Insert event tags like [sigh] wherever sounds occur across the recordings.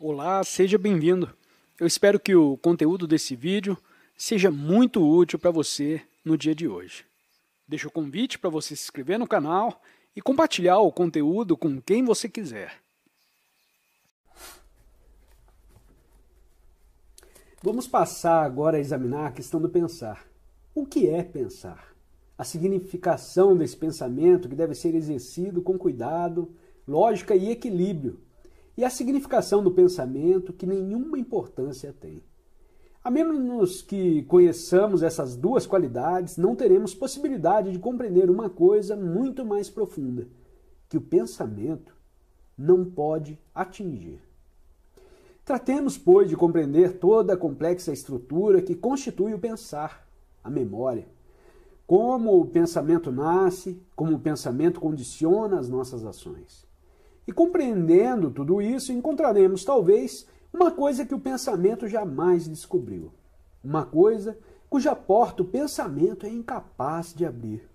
Olá, seja bem-vindo. Eu espero que o conteúdo desse vídeo seja muito útil para você no dia de hoje. Deixo o convite para você se inscrever no canal e compartilhar o conteúdo com quem você quiser. Vamos passar agora a examinar a questão do pensar. O que é pensar? A significação desse pensamento que deve ser exercido com cuidado, lógica e equilíbrio e a significação do pensamento que nenhuma importância tem. A menos que conheçamos essas duas qualidades, não teremos possibilidade de compreender uma coisa muito mais profunda, que o pensamento não pode atingir. Tratemos, pois, de compreender toda a complexa estrutura que constitui o pensar, a memória. Como o pensamento nasce, como o pensamento condiciona as nossas ações. E compreendendo tudo isso, encontraremos talvez uma coisa que o pensamento jamais descobriu, uma coisa cuja porta o pensamento é incapaz de abrir.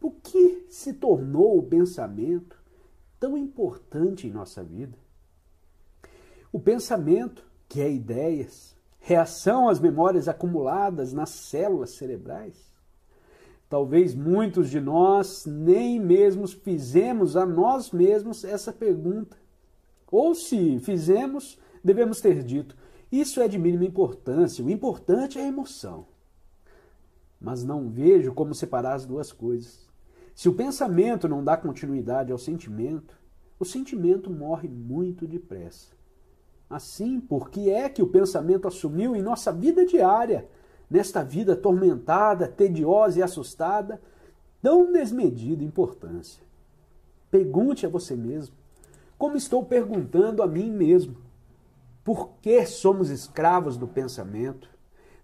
Por que se tornou o pensamento tão importante em nossa vida? O pensamento, que é ideias, reação às memórias acumuladas nas células cerebrais, Talvez muitos de nós nem mesmo fizemos a nós mesmos essa pergunta. Ou se fizemos, devemos ter dito: isso é de mínima importância, o importante é a emoção. Mas não vejo como separar as duas coisas. Se o pensamento não dá continuidade ao sentimento, o sentimento morre muito depressa. Assim, por que é que o pensamento assumiu em nossa vida diária nesta vida atormentada, tediosa e assustada, tão desmedida importância. Pergunte a você mesmo, como estou perguntando a mim mesmo, por que somos escravos do pensamento,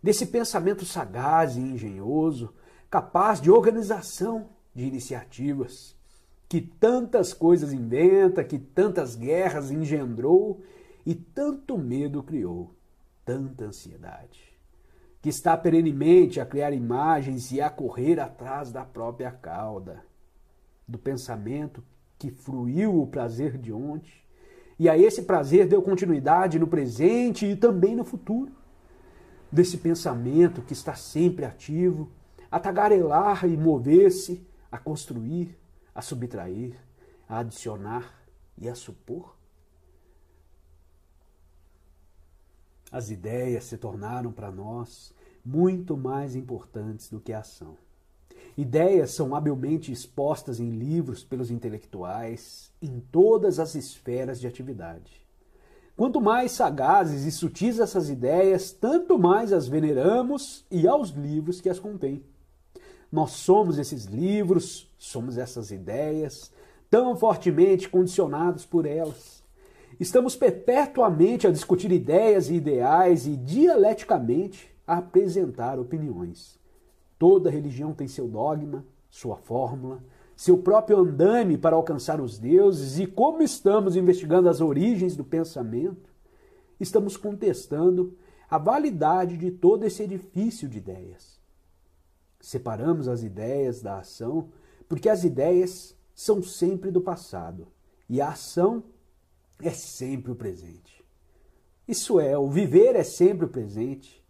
desse pensamento sagaz e engenhoso, capaz de organização de iniciativas, que tantas coisas inventa, que tantas guerras engendrou e tanto medo criou, tanta ansiedade que está perenemente a criar imagens e a correr atrás da própria cauda, do pensamento que fruiu o prazer de ontem, e a esse prazer deu continuidade no presente e também no futuro. Desse pensamento que está sempre ativo, a tagarelar e mover-se, a construir, a subtrair, a adicionar e a supor. As ideias se tornaram para nós muito mais importantes do que a ação. Ideias são habilmente expostas em livros pelos intelectuais em todas as esferas de atividade. Quanto mais sagazes e sutis essas ideias, tanto mais as veneramos e aos livros que as contêm. Nós somos esses livros, somos essas ideias, tão fortemente condicionados por elas. Estamos perpetuamente a discutir ideias e ideais e dialeticamente a apresentar opiniões. Toda religião tem seu dogma, sua fórmula, seu próprio andame para alcançar os deuses e como estamos investigando as origens do pensamento, estamos contestando a validade de todo esse edifício de ideias. Separamos as ideias da ação porque as ideias são sempre do passado e a ação é sempre o presente. Isso é, o viver é sempre o presente.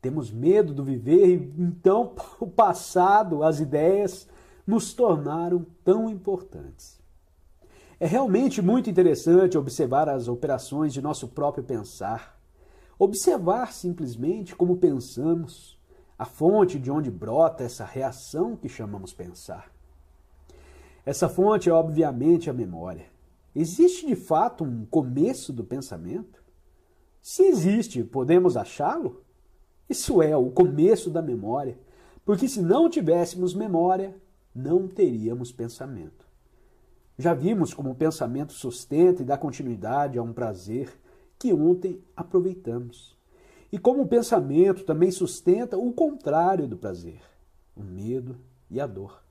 Temos medo do viver e então [laughs] o passado, as ideias, nos tornaram tão importantes. É realmente muito interessante observar as operações de nosso próprio pensar. Observar simplesmente como pensamos, a fonte de onde brota essa reação que chamamos pensar. Essa fonte é obviamente a memória. Existe de fato um começo do pensamento? Se existe, podemos achá-lo? Isso é o começo da memória, porque se não tivéssemos memória, não teríamos pensamento. Já vimos como o pensamento sustenta e dá continuidade a um prazer que ontem aproveitamos. E como o pensamento também sustenta o contrário do prazer, o medo e a dor.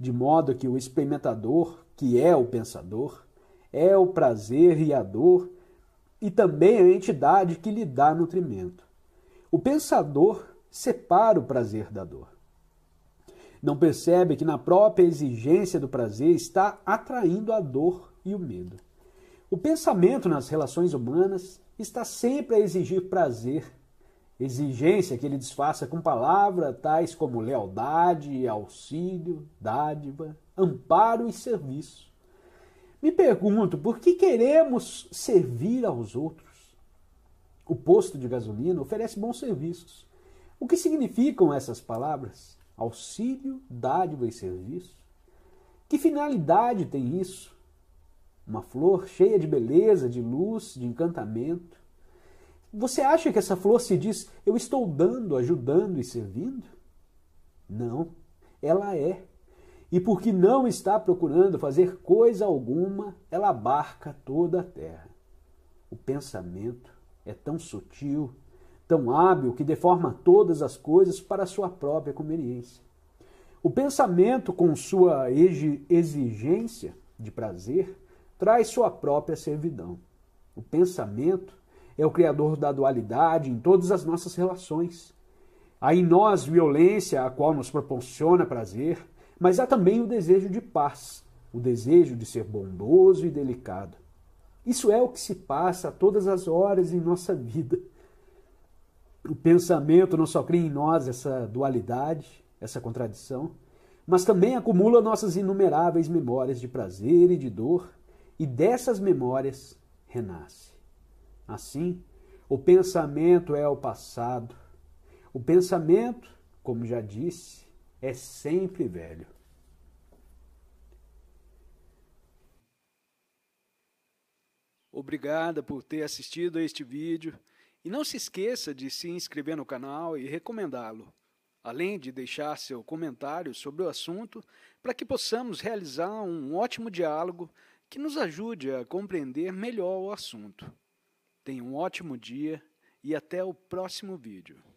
De modo que o experimentador, que é o pensador, é o prazer e a dor, e também a entidade que lhe dá nutrimento. O pensador separa o prazer da dor. Não percebe que na própria exigência do prazer está atraindo a dor e o medo. O pensamento nas relações humanas está sempre a exigir prazer, exigência que ele disfarça com palavras tais como lealdade, auxílio, dádiva, amparo e serviço. Me pergunto por que queremos servir aos outros? O posto de gasolina oferece bons serviços. O que significam essas palavras? Auxílio, dádiva e serviço? Que finalidade tem isso? Uma flor cheia de beleza, de luz, de encantamento. Você acha que essa flor se diz eu estou dando, ajudando e servindo? Não, ela é e porque não está procurando fazer coisa alguma, ela abarca toda a terra. O pensamento é tão sutil, tão hábil, que deforma todas as coisas para sua própria conveniência. O pensamento, com sua exigência de prazer, traz sua própria servidão. O pensamento é o criador da dualidade em todas as nossas relações. A em nós violência, a qual nos proporciona prazer, mas há também o desejo de paz, o desejo de ser bondoso e delicado. Isso é o que se passa a todas as horas em nossa vida. O pensamento não só cria em nós essa dualidade, essa contradição, mas também acumula nossas inumeráveis memórias de prazer e de dor, e dessas memórias renasce. Assim, o pensamento é o passado. O pensamento, como já disse, é sempre velho. Obrigada por ter assistido a este vídeo e não se esqueça de se inscrever no canal e recomendá-lo, além de deixar seu comentário sobre o assunto para que possamos realizar um ótimo diálogo que nos ajude a compreender melhor o assunto. Tenha um ótimo dia e até o próximo vídeo.